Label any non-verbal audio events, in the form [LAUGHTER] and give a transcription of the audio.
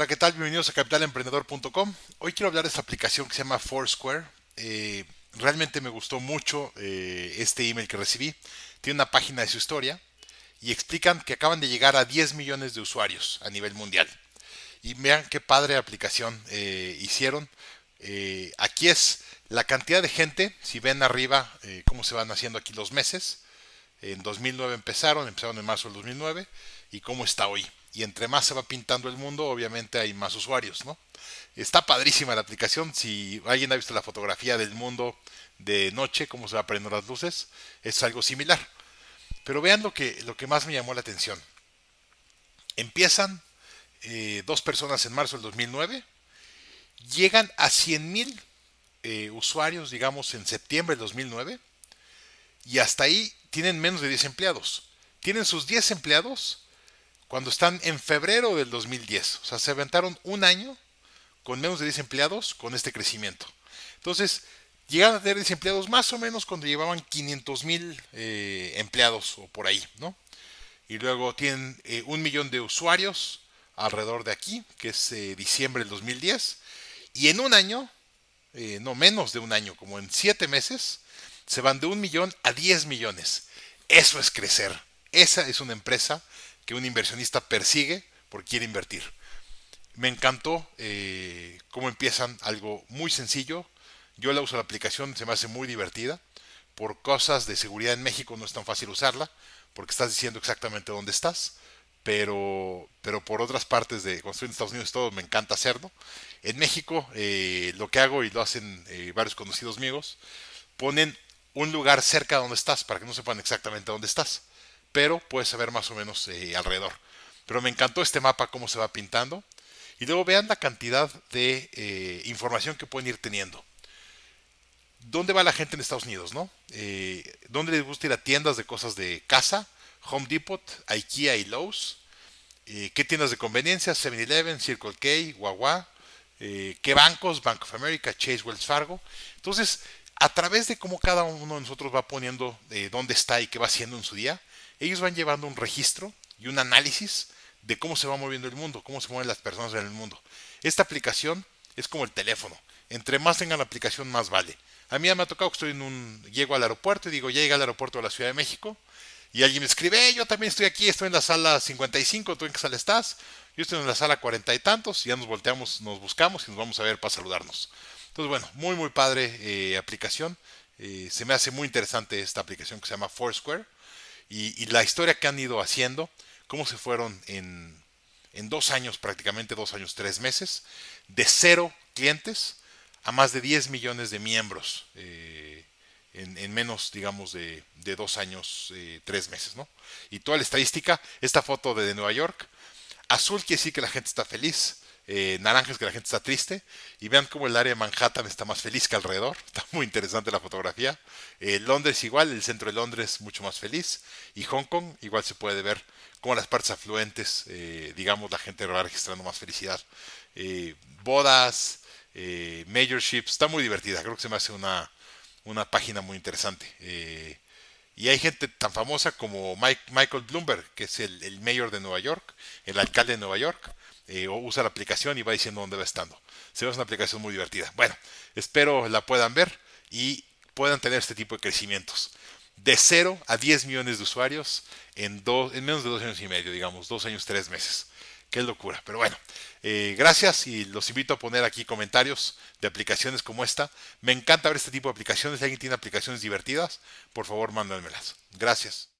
Hola, ¿qué tal? Bienvenidos a capitalemprendedor.com. Hoy quiero hablar de esta aplicación que se llama Foursquare. Eh, realmente me gustó mucho eh, este email que recibí. Tiene una página de su historia y explican que acaban de llegar a 10 millones de usuarios a nivel mundial. Y vean qué padre aplicación eh, hicieron. aquí es la cantidad de gente, si ven arriba cómo se van haciendo aquí los meses. En 2009 empezaron, empezaron en marzo del 2009 y cómo está hoy y entre más se va pintando el mundo, obviamente hay más usuarios, ¿no? Está padrísima la aplicación, si alguien ha visto la fotografía del mundo de noche, cómo se va aprendiendo las luces, es algo similar. Pero vean lo que, lo que más me llamó la atención. Empiezan eh, dos personas en marzo del 2009, llegan a 100.000 eh, usuarios, digamos, en septiembre del 2009, y hasta ahí tienen menos de 10 empleados. Tienen sus 10 empleados cuando están en febrero del 2010. O sea, se aventaron un año con menos de 10 empleados con este crecimiento. Entonces, llegaron a tener empleados más o menos cuando llevaban 500 mil eh, empleados o por ahí, ¿no? Y luego tienen eh, un millón de usuarios alrededor de aquí, que es eh, diciembre del 2010. Y en un año, no menos de un año, como en siete meses, se van de un millón a 10 millones. Eso es crecer. Esa es una empresa que un inversionista persigue porque quiere invertir. Me encantó eh, cómo empiezan algo muy sencillo. Yo la uso la aplicación, se me hace muy divertida. Por cosas de seguridad en México no es tan fácil usarla, porque estás diciendo exactamente dónde estás. Pero, pero por otras partes de construir en Estados Unidos todo me encanta hacerlo. En México eh, lo que hago y lo hacen eh, varios conocidos amigos ponen un lugar cerca de donde estás para que no sepan exactamente dónde estás pero puedes saber más o menos alrededor. Pero me encantó este mapa, cómo se va pintando. Y luego vean la cantidad de eh, información que pueden ir teniendo. ¿Dónde va la gente en Estados Unidos? No? Eh, ¿Dónde les gusta ir a tiendas de cosas de casa? Home Depot, IKEA y Lowe's. Eh, ¿Qué tiendas de conveniencia? 7-Eleven, Circle K, Wawa. ¿Qué bancos? Bank of America, Chase, Wells Fargo. Entonces, a través de cómo cada uno de nosotros va poniendo dónde está y qué va haciendo en su día, ellos van llevando un registro y un análisis de cómo se va moviendo el mundo, cómo se mueven las personas en el mundo. Esta aplicación es como el teléfono. Entre más tengan la aplicación, más vale. A mí me ha tocado que estoy en un. Llego al aeropuerto y digo, ya al aeropuerto de la Ciudad de México. Y alguien me escribe, yo también estoy aquí, estoy en la sala 55, ¿tú en qué sala estás? Yo estoy en la sala cuarenta y tantos, y ya nos volteamos, nos buscamos y nos vamos a ver para saludarnos. Entonces, bueno, muy, muy padre eh, aplicación. Eh, se me hace muy interesante esta aplicación que se llama Foursquare y, la historia que han ido haciendo, cómo se fueron en, dos años, prácticamente dos años, tres meses, de cero clientes a más de 10 millones de miembros eh, en, menos, digamos, de, dos años, eh, tres meses, ¿no? Y toda la estadística, esta foto de, de Nueva York, azul quiere decir que la gente está feliz, eh, naranjas que la gente está triste y vean cómo el área de Manhattan está más feliz que alrededor. [LAUGHS] Está muy interesante la fotografía. Eh, Londres igual, el centro de Londres mucho más feliz y Hong Kong igual se puede ver cómo las partes afluentes, eh, digamos, la gente va registrando más felicidad. bodas, majorships, está muy divertida. Creo que se me hace una, página muy interesante. Y hay gente tan famosa como Michael Bloomberg, que es el, mayor de Nueva York, el alcalde de Nueva York. Eh, o usa la aplicación y va diciendo dónde va estando. Se ve una aplicación muy divertida. Bueno, espero la puedan ver y puedan tener este tipo de crecimientos. De 0 a 10 millones de usuarios en, dos, en menos de dos años y medio, digamos, dos años, tres meses. Qué locura. Pero bueno, eh, gracias y los invito a poner aquí comentarios de aplicaciones como esta. Me encanta ver este tipo de aplicaciones. Si alguien tiene aplicaciones divertidas, por favor mándanmelas. Gracias.